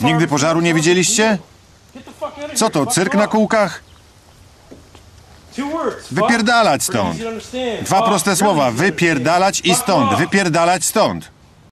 Nigdy pożaru nie widzieliście? Co to, cyrk na kółkach? Wypierdalać stąd. Dwa proste słowa. Wypierdalać i stąd. Wypierdalać stąd.